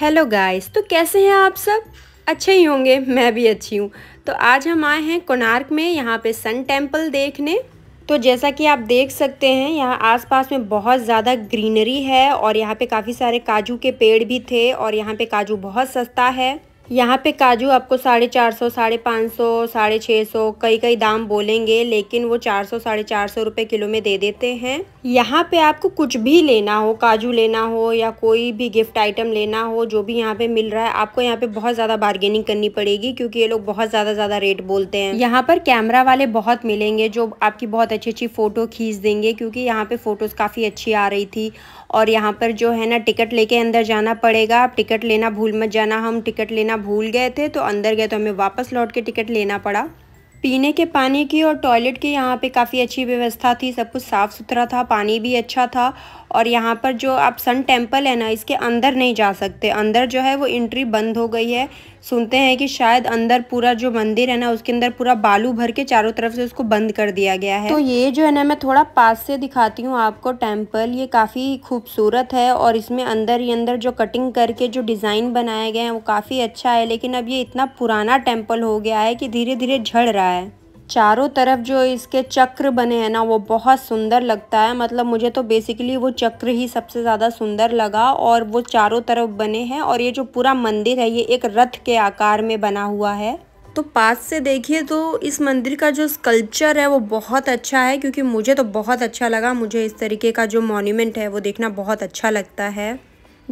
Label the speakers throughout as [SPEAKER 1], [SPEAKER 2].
[SPEAKER 1] hello guys तो कैसे हैं आप सब अच्छे ही होंगे मैं भी अच्छी हूँ तो आज हम आए हैं कोणार्क में यहाँ पे सन टेम्पल देखने तो जैसा कि आप देख सकते हैं यहाँ आसपास में बहुत ज़्यादा ग्रीनरी है और यहाँ पे काफ़ी सारे काजू के पेड़ भी थे और यहाँ पे काजू बहुत सस्ता है यहाँ पे काजू आपको साढ़े चार सौ साढ़े पाँच सौ साढ़े छः सौ कई कई दाम बोलेंगे लेकिन वो चार सौ साढ़े चार सौ रुपये किलो में दे देते हैं यहाँ पे आपको कुछ भी लेना हो काजू लेना हो या कोई भी गिफ्ट आइटम लेना हो जो भी यहाँ पे मिल रहा है आपको यहाँ पे बहुत ज़्यादा बार्गेनिंग करनी पड़ेगी क्योंकि ये लोग बहुत ज़्यादा ज़्यादा रेट बोलते हैं यहाँ पर कैमरा वाले बहुत मिलेंगे जो आपकी बहुत अच्छी अच्छी फ़ोटो खींच देंगे क्योंकि यहाँ पर फ़ोटोज़ काफ़ी अच्छी आ रही थी और यहाँ पर जो है ना टिकट लेके अंदर जाना पड़ेगा आप टिकट लेना भूल मत जाना हम टिकट लेना लेना भूल गए थे तो अंदर गए तो हमें वापस लौट के टिकट लेना पड़ा पीने के पानी की और टॉयलेट की यहाँ पे काफ़ी अच्छी व्यवस्था थी सब कुछ साफ़ सुथरा था पानी भी अच्छा था और यहाँ पर जो आप सन टेम्पल है ना इसके अंदर नहीं जा सकते अंदर जो है वो एंट्री बंद हो गई है सुनते हैं कि शायद अंदर पूरा जो मंदिर है ना उसके अंदर पूरा बालू भर के चारों तरफ से उसको बंद कर दिया गया है तो ये जो है ना मैं थोड़ा पास से दिखाती हूँ आपको टेम्पल ये काफ़ी खूबसूरत है और इसमें अंदर ही अंदर जो कटिंग करके जो डिज़ाइन बनाया गया है वो काफ़ी अच्छा है लेकिन अब ये इतना पुराना टेम्पल हो गया है कि धीरे धीरे झड़ रहा है चारों तरफ जो इसके चक्र बने हैं ना वो बहुत सुंदर लगता है मतलब मुझे तो बेसिकली वो चक्र ही सबसे ज़्यादा सुंदर लगा और वो चारों तरफ बने हैं और ये जो पूरा मंदिर है ये एक रथ के आकार में बना हुआ है तो पास से देखिए तो इस मंदिर का जो स्कल्पचर है वो बहुत अच्छा है क्योंकि मुझे तो बहुत अच्छा लगा मुझे इस तरीके का जो मोन्यूमेंट है वो देखना बहुत अच्छा लगता है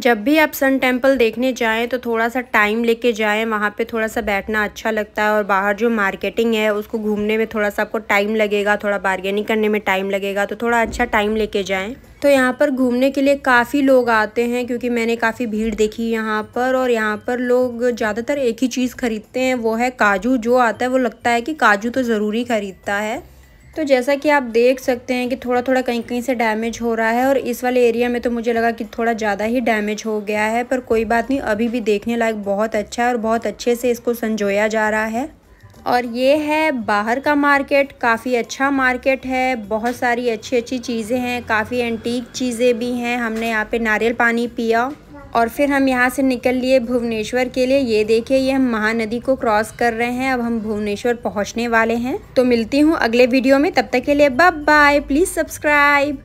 [SPEAKER 1] जब भी आप सन टेम्पल देखने जाएं तो थोड़ा सा टाइम लेके जाएं वहाँ पे थोड़ा सा बैठना अच्छा लगता है और बाहर जो मार्केटिंग है उसको घूमने में थोड़ा सा आपको टाइम लगेगा थोड़ा बार्गेनिंग करने में टाइम लगेगा तो थोड़ा अच्छा टाइम लेके जाएं तो यहाँ पर घूमने के लिए काफ़ी लोग आते हैं क्योंकि मैंने काफ़ी भीड़ देखी यहाँ पर और यहाँ पर लोग ज़्यादातर एक ही चीज़ खरीदते हैं वो है काजू जो आता है वो लगता है कि काजू तो ज़रूरी खरीदता है तो जैसा कि आप देख सकते हैं कि थोड़ा थोड़ा कहीं कहीं से डैमेज हो रहा है और इस वाले एरिया में तो मुझे लगा कि थोड़ा ज़्यादा ही डैमेज हो गया है पर कोई बात नहीं अभी भी देखने लायक बहुत अच्छा है और बहुत अच्छे से इसको संजोया जा रहा है और ये है बाहर का मार्केट काफ़ी अच्छा मार्केट है बहुत सारी अच्छी अच्छी चीज़ें हैं काफ़ी एंटीक चीज़ें भी हैं हमने यहाँ पे नारियल पानी पिया और फिर हम यहाँ से निकल लिए भुवनेश्वर के लिए ये देखिए ये हम महानदी को क्रॉस कर रहे हैं अब हम भुवनेश्वर पहुँचने वाले हैं तो मिलती हूँ अगले वीडियो में तब तक के लिए बाय बाय प्लीज़ सब्सक्राइब